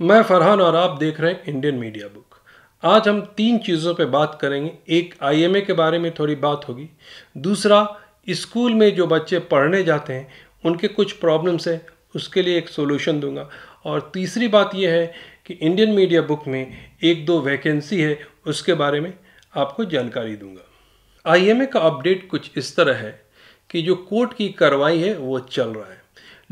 मैं फरहान और आप देख रहे हैं इंडियन मीडिया बुक आज हम तीन चीज़ों पे बात करेंगे एक आईएमए के बारे में थोड़ी बात होगी दूसरा स्कूल में जो बच्चे पढ़ने जाते हैं उनके कुछ प्रॉब्लम्स हैं उसके लिए एक सोल्यूशन दूंगा और तीसरी बात यह है कि इंडियन मीडिया बुक में एक दो वैकेंसी है उसके बारे में आपको जानकारी दूंगा आईएमए का अपडेट कुछ इस तरह है कि जो कोर्ट की कार्रवाई है वो चल रहा है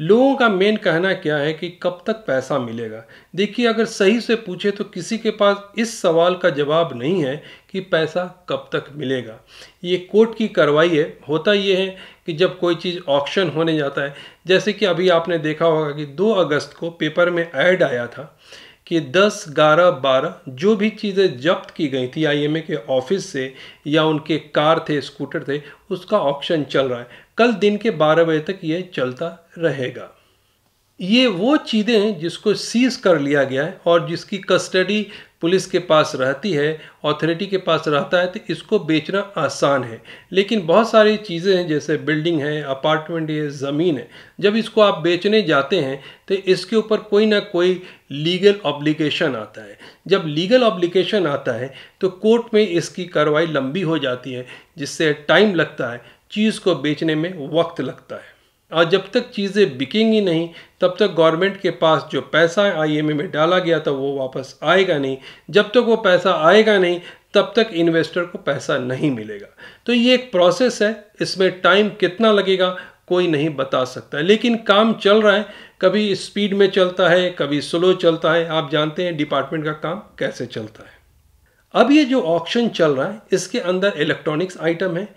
लोगों का मेन कहना क्या है कि कब तक पैसा मिलेगा देखिए अगर सही से पूछे तो किसी के पास इस सवाल का जवाब नहीं है कि पैसा कब तक मिलेगा ये कोर्ट की कार्रवाई है होता ये है कि जब कोई चीज़ ऑक्शन होने जाता है जैसे कि अभी आपने देखा होगा कि 2 अगस्त को पेपर में ऐड आया था कि 10, 11, 12 जो भी चीज़ें जब्त की गई थी आईएमए के ऑफिस से या उनके कार थे स्कूटर थे उसका ऑप्शन चल रहा है कल दिन के 12 बजे तक ये चलता रहेगा ये वो चीज़ें जिसको सीज कर लिया गया है और जिसकी कस्टडी पुलिस के पास रहती है अथॉरिटी के पास रहता है तो इसको बेचना आसान है लेकिन बहुत सारी चीज़ें हैं जैसे बिल्डिंग है अपार्टमेंट है ज़मीन है जब इसको आप बेचने जाते हैं तो इसके ऊपर कोई ना कोई लीगल ऑब्लिकेशन आता है जब लीगल ऑब्लिकेशन आता है तो कोर्ट में इसकी कार्रवाई लंबी हो जाती है जिससे टाइम लगता है चीज़ को बेचने में वक्त लगता है और जब तक चीज़ें बिकेंगी नहीं तब तक गवर्नमेंट के पास जो पैसा आई एम में डाला गया था वो वापस आएगा नहीं जब तक वो पैसा आएगा नहीं तब तक इन्वेस्टर को पैसा नहीं मिलेगा तो ये एक प्रोसेस है इसमें टाइम कितना लगेगा कोई नहीं बता सकता लेकिन काम चल रहा है कभी स्पीड में चलता है कभी स्लो चलता है आप जानते हैं डिपार्टमेंट का काम कैसे चलता है अब ये जो ऑक्शन चल रहा है इसके अंदर इलेक्ट्रॉनिक्स आइटम है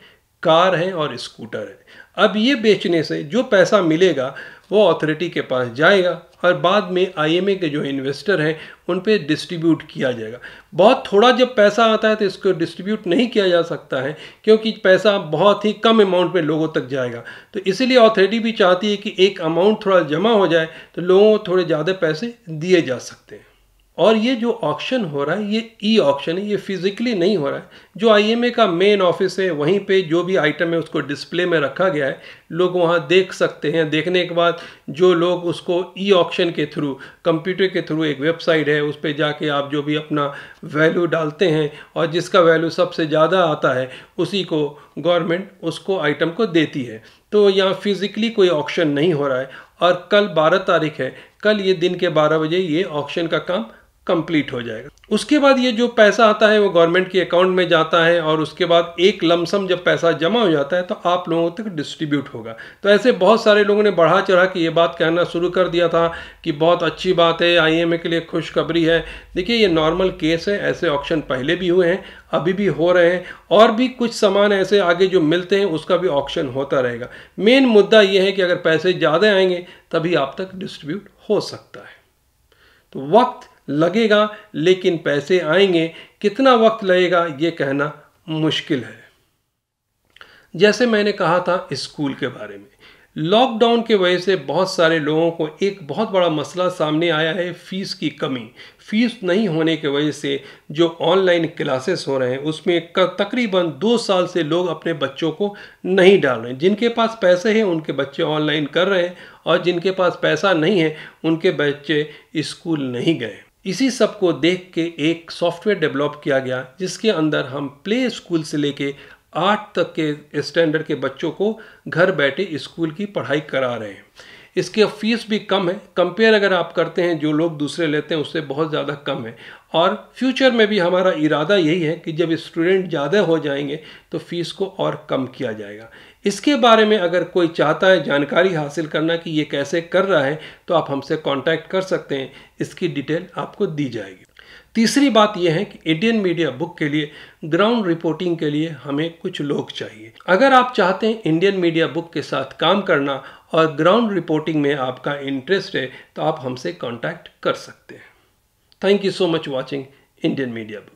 कार है और स्कूटर है अब ये बेचने से जो पैसा मिलेगा वो अथॉरिटी के पास जाएगा और बाद में आईएमए के जो इन्वेस्टर हैं उन पे डिस्ट्रीब्यूट किया जाएगा बहुत थोड़ा जब पैसा आता है तो इसको डिस्ट्रीब्यूट नहीं किया जा सकता है क्योंकि पैसा बहुत ही कम अमाउंट में लोगों तक जाएगा तो इसीलिए अथॉरिटी भी चाहती है कि एक अमाउंट थोड़ा जमा हो जाए तो लोगों को थोड़े ज़्यादा पैसे दिए जा सकते हैं और ये जो ऑक्शन हो रहा है ये ई ऑक्शन है ये फिजिकली नहीं हो रहा है जो आईएमए का मेन ऑफिस है वहीं पे जो भी आइटम है उसको डिस्प्ले में रखा गया है लोग वहाँ देख सकते हैं देखने के बाद जो लोग उसको ई ऑक्शन के थ्रू कंप्यूटर के थ्रू एक वेबसाइट है उस पर जाके आप जो भी अपना वैल्यू डालते हैं और जिसका वैल्यू सबसे ज़्यादा आता है उसी को गवर्नमेंट उसको आइटम को देती है तो यहाँ फिज़िकली कोई ऑक्शन नहीं हो रहा है और कल बारह तारीख है कल ये दिन के बारह बजे ये ऑक्शन का काम कंप्लीट हो जाएगा उसके बाद ये जो पैसा आता है वो गवर्नमेंट के अकाउंट में जाता है और उसके बाद एक लमसम जब पैसा जमा हो जाता है तो आप लोगों तक डिस्ट्रीब्यूट होगा तो ऐसे बहुत सारे लोगों ने बढ़ा चढ़ा के ये बात कहना शुरू कर दिया था कि बहुत अच्छी बात है आईएमए के लिए खुशखबरी है देखिए ये नॉर्मल केस है ऐसे ऑप्शन पहले भी हुए हैं अभी भी हो रहे हैं और भी कुछ सामान ऐसे आगे जो मिलते हैं उसका भी ऑप्शन होता रहेगा मेन मुद्दा ये है कि अगर पैसे ज़्यादा आएंगे तभी आप तक डिस्ट्रीब्यूट हो सकता है तो वक्त लगेगा लेकिन पैसे आएंगे कितना वक्त लगेगा ये कहना मुश्किल है जैसे मैंने कहा था स्कूल के बारे में लॉकडाउन के वजह से बहुत सारे लोगों को एक बहुत बड़ा मसला सामने आया है फ़ीस की कमी फ़ीस नहीं होने के वजह से जो ऑनलाइन क्लासेस हो रहे हैं उसमें तकरीबन दो साल से लोग अपने बच्चों को नहीं डाल रहे हैं जिनके पास पैसे हैं उनके बच्चे ऑनलाइन कर रहे हैं और जिनके पास पैसा नहीं है उनके बच्चे स्कूल नहीं गए इसी सब को देख के एक सॉफ्टवेयर डेवलप किया गया जिसके अंदर हम प्ले स्कूल से लेके आठ तक के स्टैंडर्ड के बच्चों को घर बैठे स्कूल की पढ़ाई करा रहे हैं इसकी अब फीस भी कम है कंपेयर अगर आप करते हैं जो लोग दूसरे लेते हैं उससे बहुत ज़्यादा कम है और फ्यूचर में भी हमारा इरादा यही है कि जब स्टूडेंट ज़्यादा हो जाएंगे तो फीस को और कम किया जाएगा इसके बारे में अगर कोई चाहता है जानकारी हासिल करना कि ये कैसे कर रहा है तो आप हमसे कॉन्टैक्ट कर सकते हैं इसकी डिटेल आपको दी जाएगी तीसरी बात यह है कि इंडियन मीडिया बुक के लिए ग्राउंड रिपोर्टिंग के लिए हमें कुछ लोग चाहिए अगर आप चाहते हैं इंडियन मीडिया बुक के साथ काम करना और ग्राउंड रिपोर्टिंग में आपका इंटरेस्ट है तो आप हमसे कॉन्टैक्ट कर सकते हैं thank you so much watching Indian media book